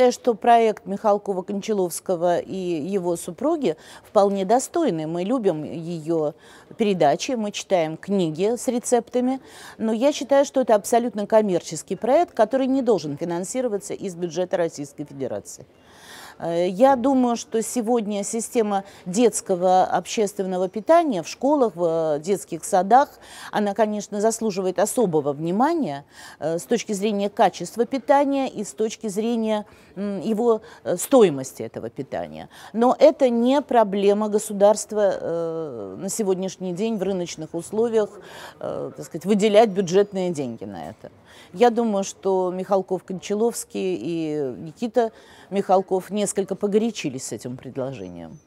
считаю, что проект Михалкова-Кончаловского и его супруги вполне достойный. Мы любим ее передачи, мы читаем книги с рецептами, но я считаю, что это абсолютно коммерческий проект, который не должен финансироваться из бюджета Российской Федерации. Э, я думаю, что сегодня система детского общественного питания в школах, в э, детских садах, она, конечно, заслуживает особого внимания э, с точки зрения качества питания и с точки зрения его стоимости этого питания. Но это не проблема государства на сегодняшний день в рыночных условиях, так сказать, выделять бюджетные деньги на это. Я думаю, что Михалков Кончаловский и Никита Михалков несколько погорячились с этим предложением.